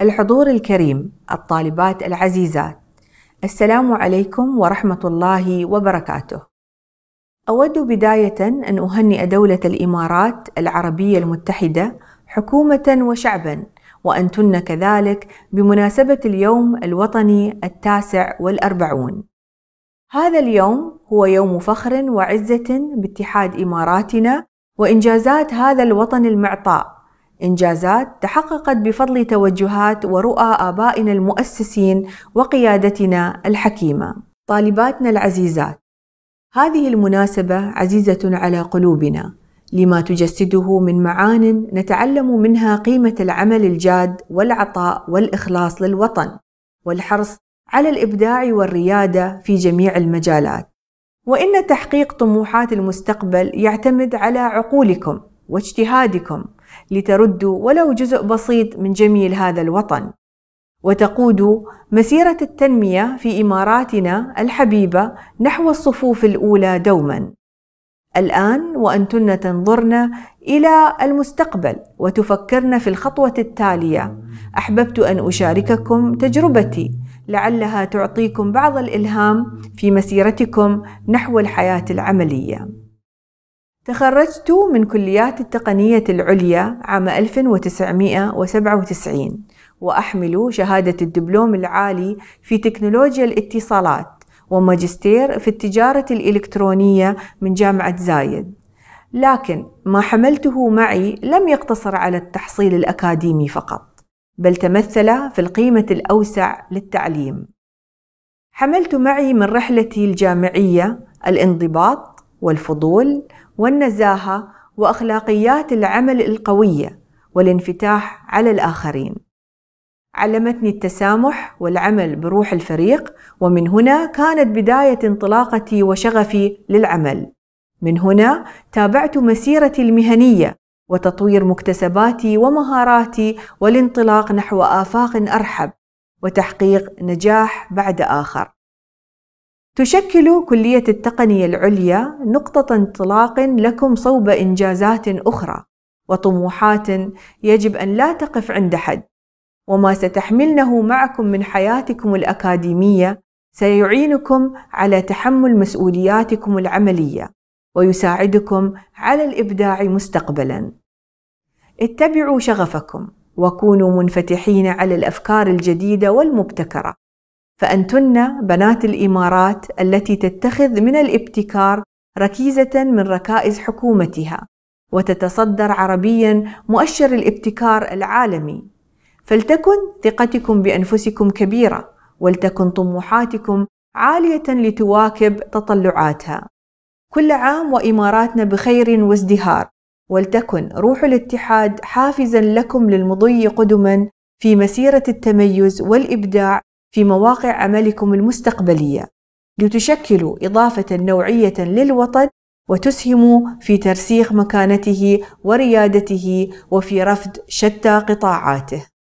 الحضور الكريم الطالبات العزيزات السلام عليكم ورحمة الله وبركاته أود بداية أن أهنئ دولة الإمارات العربية المتحدة حكومة وشعبا وأنتن كذلك بمناسبة اليوم الوطني التاسع والأربعون هذا اليوم هو يوم فخر وعزة باتحاد إماراتنا وإنجازات هذا الوطن المعطاء إنجازات تحققت بفضل توجهات ورؤى آبائنا المؤسسين وقيادتنا الحكيمة. طالباتنا العزيزات، هذه المناسبة عزيزة على قلوبنا لما تجسده من معان نتعلم منها قيمة العمل الجاد والعطاء والإخلاص للوطن، والحرص على الإبداع والريادة في جميع المجالات. وإن تحقيق طموحات المستقبل يعتمد على عقولكم واجتهادكم لتردوا ولو جزء بسيط من جميل هذا الوطن وتقودوا مسيرة التنمية في إماراتنا الحبيبة نحو الصفوف الأولى دوما. الآن وأنتن تنظرن إلى المستقبل وتفكرن في الخطوة التالية، أحببت أن أشارككم تجربتي لعلها تعطيكم بعض الإلهام في مسيرتكم نحو الحياة العملية. تخرجت من كليات التقنية العليا عام 1997 وأحمل شهادة الدبلوم العالي في تكنولوجيا الاتصالات وماجستير في التجارة الإلكترونية من جامعة زايد لكن ما حملته معي لم يقتصر على التحصيل الأكاديمي فقط بل تمثل في القيمة الأوسع للتعليم حملت معي من رحلتي الجامعية الانضباط والفضول والنزاهة وأخلاقيات العمل القوية والانفتاح على الآخرين. علمتني التسامح والعمل بروح الفريق ومن هنا كانت بداية انطلاقتي وشغفي للعمل. من هنا تابعت مسيرتي المهنية وتطوير مكتسباتي ومهاراتي والانطلاق نحو آفاق أرحب وتحقيق نجاح بعد آخر. تشكل كلية التقنية العليا نقطة انطلاق لكم صوب إنجازات أخرى وطموحات يجب أن لا تقف عند حد، وما ستحملنه معكم من حياتكم الأكاديمية سيعينكم على تحمل مسؤولياتكم العملية، ويساعدكم على الإبداع مستقبلاً. اتبعوا شغفكم، وكونوا منفتحين على الأفكار الجديدة والمبتكرة. فأنتن بنات الإمارات التي تتخذ من الابتكار ركيزة من ركائز حكومتها وتتصدر عربيا مؤشر الابتكار العالمي فلتكن ثقتكم بأنفسكم كبيرة ولتكن طموحاتكم عالية لتواكب تطلعاتها كل عام وإماراتنا بخير وازدهار ولتكن روح الاتحاد حافزا لكم للمضي قدما في مسيرة التميز والإبداع في مواقع عملكم المستقبلية لتشكلوا إضافة نوعية للوطن وتسهموا في ترسيخ مكانته وريادته وفي رفض شتى قطاعاته